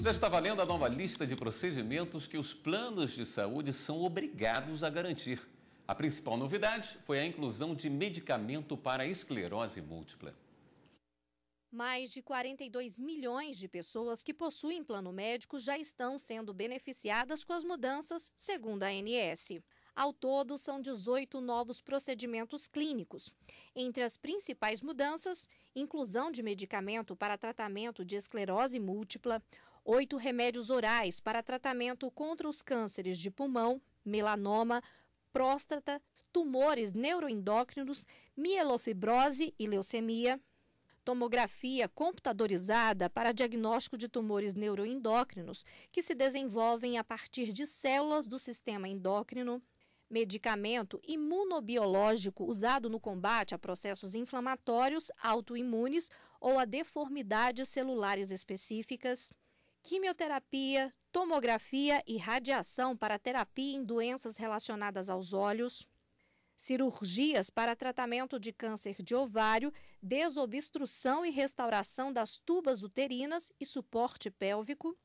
Já está valendo a nova lista de procedimentos que os planos de saúde são obrigados a garantir. A principal novidade foi a inclusão de medicamento para esclerose múltipla. Mais de 42 milhões de pessoas que possuem plano médico já estão sendo beneficiadas com as mudanças, segundo a ANS. Ao todo, são 18 novos procedimentos clínicos. Entre as principais mudanças, inclusão de medicamento para tratamento de esclerose múltipla, oito remédios orais para tratamento contra os cânceres de pulmão, melanoma, próstata, tumores neuroendócrinos, mielofibrose e leucemia, tomografia computadorizada para diagnóstico de tumores neuroendócrinos que se desenvolvem a partir de células do sistema endócrino, medicamento imunobiológico usado no combate a processos inflamatórios autoimunes ou a deformidades celulares específicas quimioterapia, tomografia e radiação para terapia em doenças relacionadas aos olhos, cirurgias para tratamento de câncer de ovário, desobstrução e restauração das tubas uterinas e suporte pélvico,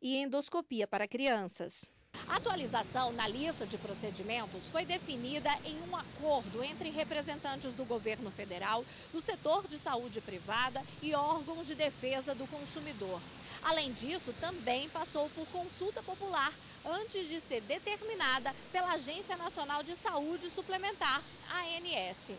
e endoscopia para crianças. A atualização na lista de procedimentos foi definida em um acordo entre representantes do governo federal, do setor de saúde privada e órgãos de defesa do consumidor. Além disso, também passou por consulta popular antes de ser determinada pela Agência Nacional de Saúde Suplementar, ANS.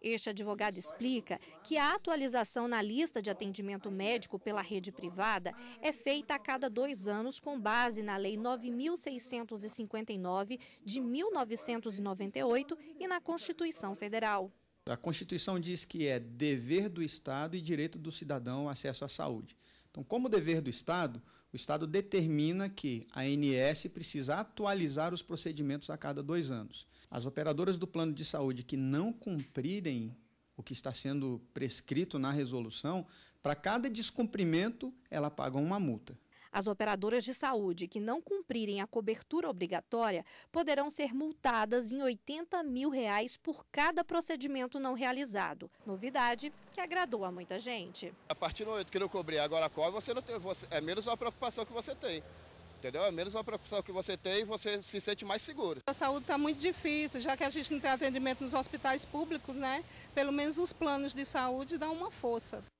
Este advogado explica que a atualização na lista de atendimento médico pela rede privada é feita a cada dois anos com base na Lei 9.659 de 1998 e na Constituição Federal. A Constituição diz que é dever do Estado e direito do cidadão acesso à saúde. Então, como dever do Estado, o Estado determina que a ANS precisa atualizar os procedimentos a cada dois anos. As operadoras do plano de saúde que não cumprirem o que está sendo prescrito na resolução, para cada descumprimento, ela paga uma multa. As operadoras de saúde que não cumprirem a cobertura obrigatória poderão ser multadas em 80 mil reais por cada procedimento não realizado. Novidade que agradou a muita gente. A partir do momento que não cobrir agora a cobra, você não tem, você, é menos uma preocupação que você tem. Entendeu? É menos uma preocupação que você tem e você se sente mais seguro. A saúde está muito difícil, já que a gente não tem atendimento nos hospitais públicos, né? Pelo menos os planos de saúde dão uma força.